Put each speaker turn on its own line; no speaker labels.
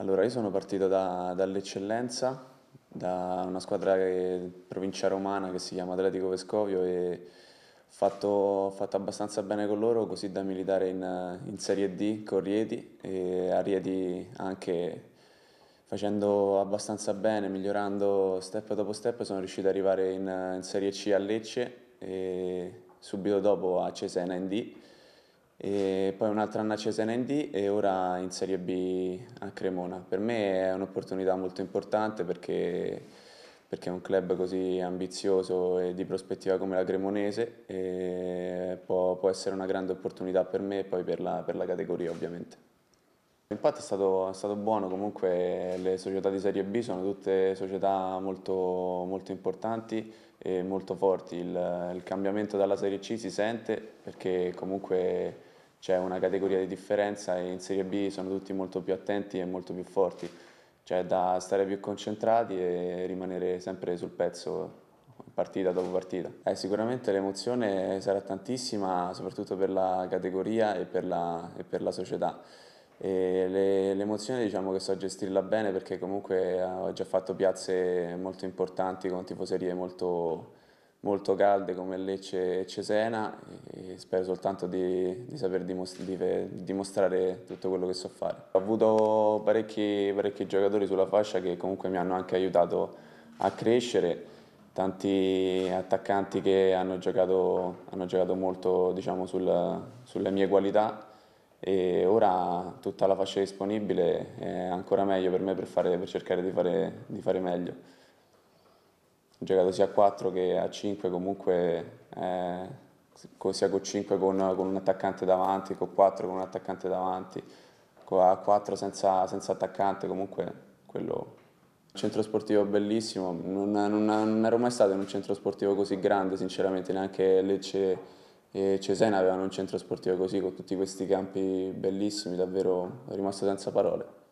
Allora, io sono partito da, dall'eccellenza, da una squadra che, provincia romana che si chiama Atletico Vescovio e ho fatto, fatto, abbastanza bene con loro, così da militare in, in Serie D con Rieti e a Rieti anche facendo abbastanza bene, migliorando step dopo step, sono riuscito ad arrivare in, in Serie C a Lecce e subito dopo a Cesena in D e poi un'altra anno a Cesena in D e ora in Serie B a Cremona. Per me è un'opportunità molto importante perché, perché, è un club così ambizioso e di prospettiva come la Cremonese e può, può essere una grande opportunità per me e poi per la, per la categoria ovviamente. L'impatto è stato, è stato, buono, comunque le società di Serie B sono tutte società molto, molto importanti e molto forti. Il, il cambiamento dalla Serie C si sente perché comunque c'è una categoria di differenza e in Serie B sono tutti molto più attenti e molto più forti, c'è da stare più concentrati e rimanere sempre sul pezzo partita dopo partita. Eh, sicuramente l'emozione sarà tantissima, soprattutto per la categoria e per la, e per la società. l'emozione le, diciamo che so gestirla bene perché comunque ho già fatto piazze molto importanti con tifoserie molto, molto calde come Lecce e Cesena e spero soltanto di, di saper dimostrare, tutto quello che so fare. Ho avuto parecchi, parecchi giocatori sulla fascia che comunque mi hanno anche aiutato a crescere, tanti attaccanti che hanno giocato, hanno giocato molto diciamo, sul, sulle mie qualità e ora tutta la fascia disponibile è ancora meglio per me per, fare, per cercare di fare, di fare meglio giocato sia a 4 che a 5 comunque eh, sia con 5 con, con, un attaccante davanti, con 4 con un attaccante davanti, a 4 senza, senza attaccante comunque quello centro sportivo bellissimo, non, non, non, ero mai stato in un centro sportivo così grande sinceramente, neanche Lecce e Cesena avevano un centro sportivo così con tutti questi campi bellissimi, davvero rimasto senza parole.